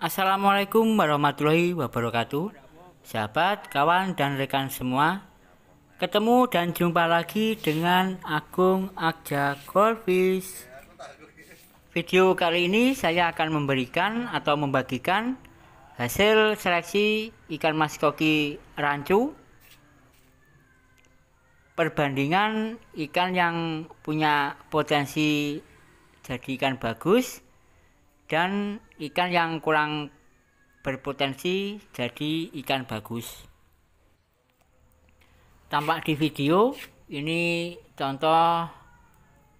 Assalamualaikum warahmatullahi wabarakatuh Sahabat, kawan, dan rekan semua Ketemu dan jumpa lagi dengan Agung Akja Golfis Video kali ini saya akan memberikan atau membagikan Hasil seleksi ikan mas koki rancu Perbandingan ikan yang punya potensi jadi ikan bagus dan ikan yang kurang berpotensi jadi ikan bagus tampak di video ini contoh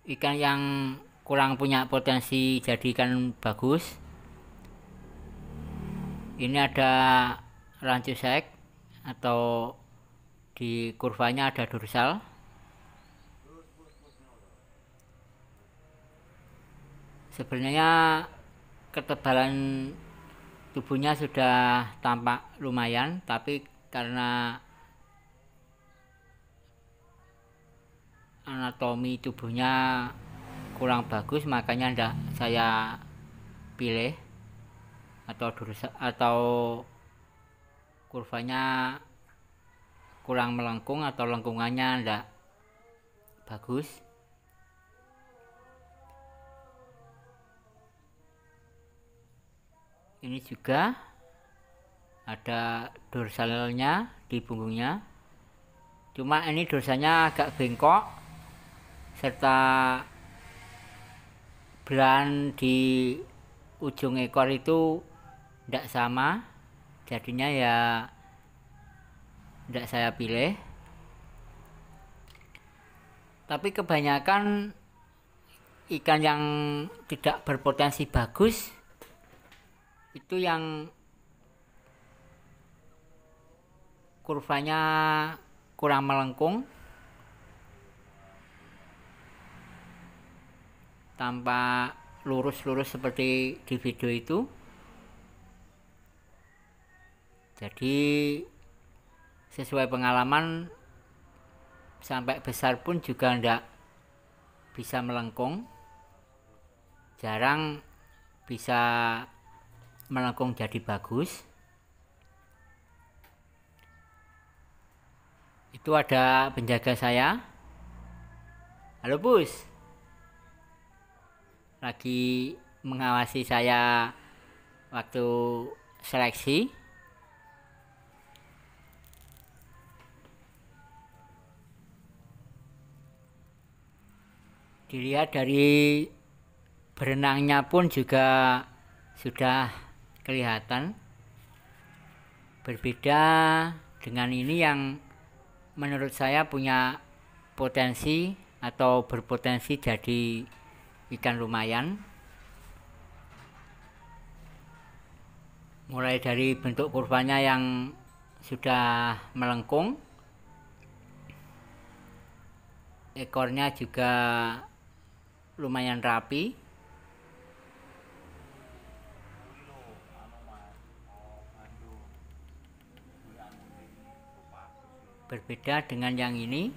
ikan yang kurang punya potensi jadi ikan bagus ini ada sek atau di kurvanya ada dorsal sebenarnya ketebalan tubuhnya sudah tampak lumayan tapi karena anatomi tubuhnya kurang bagus makanya tidak saya pilih atau durus, atau kurvanya kurang melengkung atau lengkungannya tidak bagus ini juga ada dorsalnya di punggungnya cuma ini dorsalnya agak bengkok serta belan di ujung ekor itu tidak sama jadinya ya tidak saya pilih tapi kebanyakan ikan yang tidak berpotensi bagus itu yang kurvanya kurang melengkung tanpa lurus-lurus seperti di video itu jadi sesuai pengalaman sampai besar pun juga tidak bisa melengkung jarang bisa melengkung jadi bagus itu ada penjaga saya halo bus lagi mengawasi saya waktu seleksi dilihat dari berenangnya pun juga sudah kelihatan berbeda dengan ini yang menurut saya punya potensi atau berpotensi jadi ikan lumayan mulai dari bentuk kurvanya yang sudah melengkung ekornya juga lumayan rapi berbeda dengan yang ini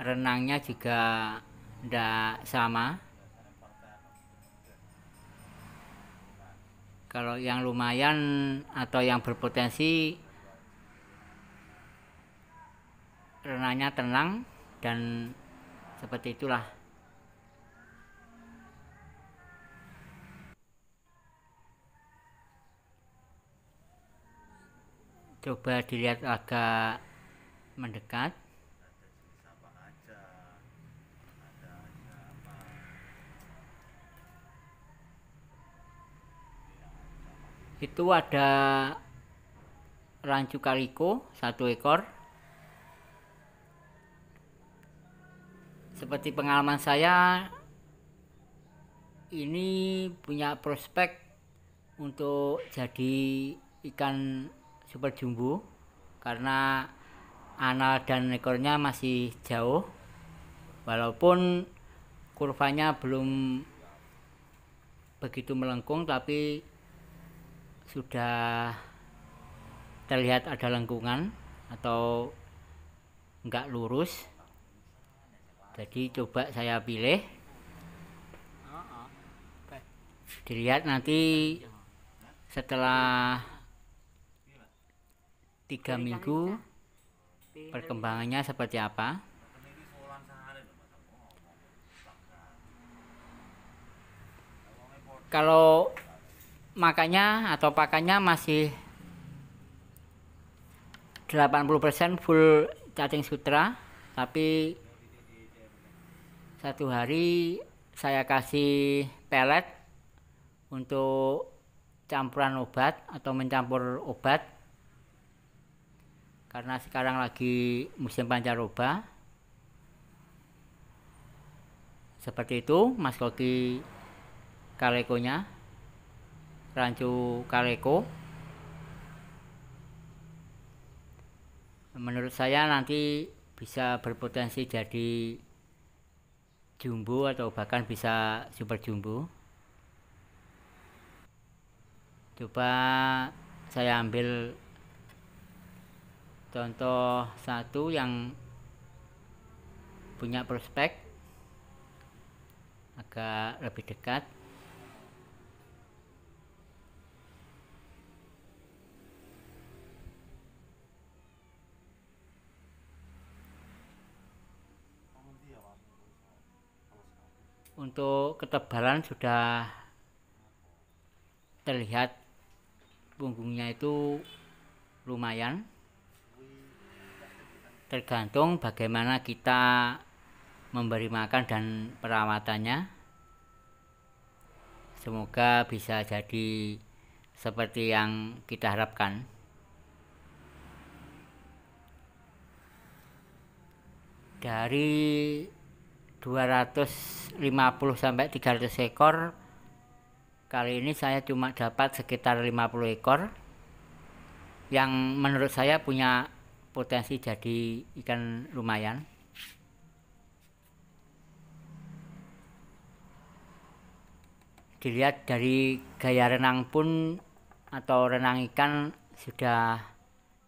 renangnya juga tidak sama kalau yang lumayan atau yang berpotensi renangnya tenang dan seperti itulah coba dilihat agak mendekat itu ada rancu kaliko satu ekor seperti pengalaman saya ini punya prospek untuk jadi ikan super jumbo karena anal dan ekornya masih jauh walaupun kurvanya belum begitu melengkung tapi sudah terlihat ada lengkungan atau enggak lurus jadi coba saya pilih dilihat nanti setelah tiga minggu perkembangannya seperti apa kalau makannya atau pakannya masih 80% full cacing sutra tapi satu hari saya kasih pelet untuk campuran obat atau mencampur obat karena sekarang lagi musim pancaroba seperti itu Mas Koki kalekonya rancu kaleko menurut saya nanti bisa berpotensi jadi jumbo atau bahkan bisa super jumbo coba saya ambil contoh satu yang punya prospek agak lebih dekat untuk ketebalan sudah terlihat punggungnya itu lumayan tergantung bagaimana kita memberi makan dan perawatannya semoga bisa jadi seperti yang kita harapkan dari 250 sampai 300 ekor kali ini saya cuma dapat sekitar 50 ekor yang menurut saya punya potensi jadi ikan lumayan dilihat dari gaya renang pun atau renang ikan sudah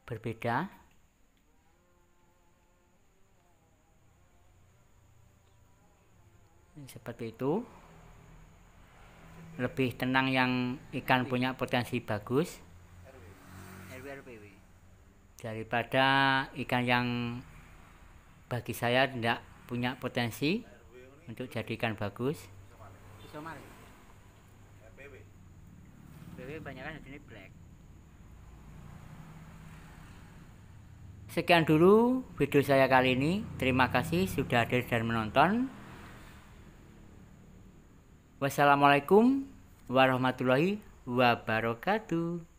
berbeda seperti itu lebih tenang yang ikan punya potensi bagus RW, RW daripada ikan yang bagi saya tidak punya potensi untuk jadikan bagus. Kan, Sekian dulu video saya kali ini. Terima kasih sudah hadir dan menonton. Wassalamualaikum warahmatullahi wabarakatuh.